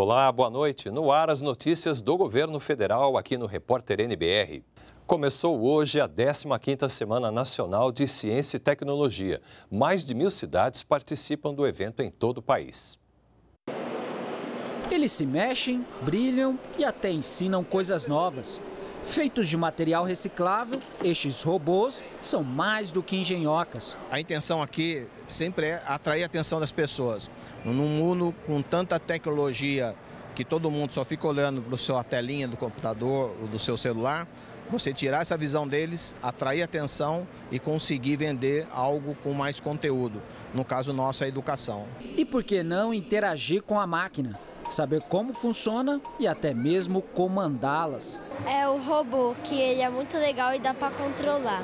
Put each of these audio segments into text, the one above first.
Olá, boa noite. No ar, as notícias do governo federal aqui no Repórter NBR. Começou hoje a 15ª Semana Nacional de Ciência e Tecnologia. Mais de mil cidades participam do evento em todo o país. Eles se mexem, brilham e até ensinam coisas novas. Feitos de material reciclável, estes robôs são mais do que engenhocas. A intenção aqui sempre é atrair a atenção das pessoas. Num mundo com tanta tecnologia que todo mundo só fica olhando para a sua telinha do computador ou do seu celular, você tirar essa visão deles, atrair atenção e conseguir vender algo com mais conteúdo. No caso nosso, a educação. E por que não interagir com a máquina? saber como funciona e até mesmo comandá-las. É o robô, que ele é muito legal e dá para controlar.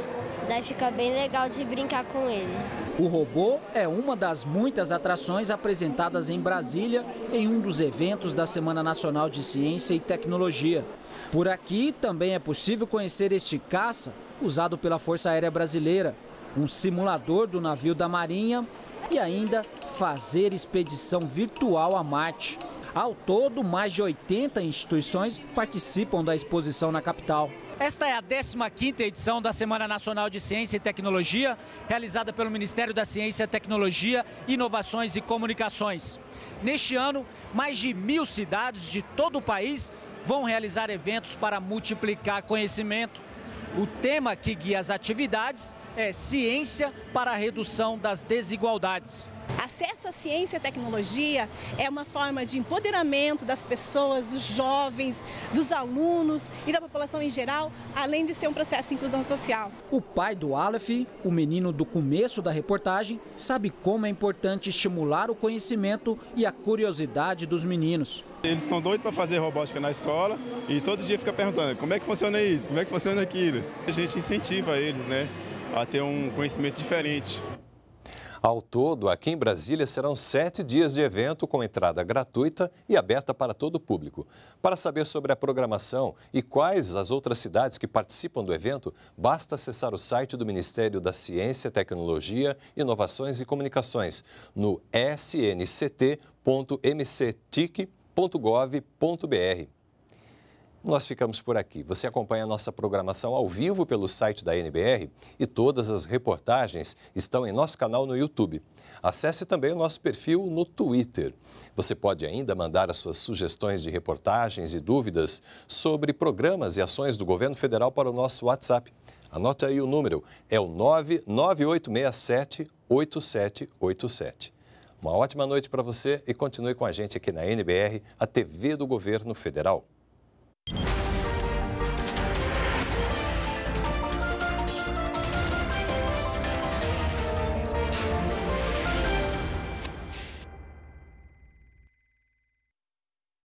Daí fica bem legal de brincar com ele. O robô é uma das muitas atrações apresentadas em Brasília em um dos eventos da Semana Nacional de Ciência e Tecnologia. Por aqui também é possível conhecer este caça usado pela Força Aérea Brasileira, um simulador do navio da Marinha e ainda fazer expedição virtual a Marte. Ao todo, mais de 80 instituições participam da exposição na capital. Esta é a 15ª edição da Semana Nacional de Ciência e Tecnologia, realizada pelo Ministério da Ciência, Tecnologia, Inovações e Comunicações. Neste ano, mais de mil cidades de todo o país vão realizar eventos para multiplicar conhecimento. O tema que guia as atividades é Ciência para a Redução das Desigualdades. Acesso à ciência e tecnologia é uma forma de empoderamento das pessoas, dos jovens, dos alunos e da população em geral, além de ser um processo de inclusão social. O pai do Aleph, o menino do começo da reportagem, sabe como é importante estimular o conhecimento e a curiosidade dos meninos. Eles estão doidos para fazer robótica na escola e todo dia fica perguntando como é que funciona isso, como é que funciona aquilo. A gente incentiva eles né, a ter um conhecimento diferente. Ao todo, aqui em Brasília serão sete dias de evento com entrada gratuita e aberta para todo o público. Para saber sobre a programação e quais as outras cidades que participam do evento, basta acessar o site do Ministério da Ciência, Tecnologia, Inovações e Comunicações no snct.mctic.gov.br. Nós ficamos por aqui. Você acompanha a nossa programação ao vivo pelo site da NBR e todas as reportagens estão em nosso canal no YouTube. Acesse também o nosso perfil no Twitter. Você pode ainda mandar as suas sugestões de reportagens e dúvidas sobre programas e ações do governo federal para o nosso WhatsApp. Anote aí o número, é o 99867 8787. Uma ótima noite para você e continue com a gente aqui na NBR, a TV do Governo Federal.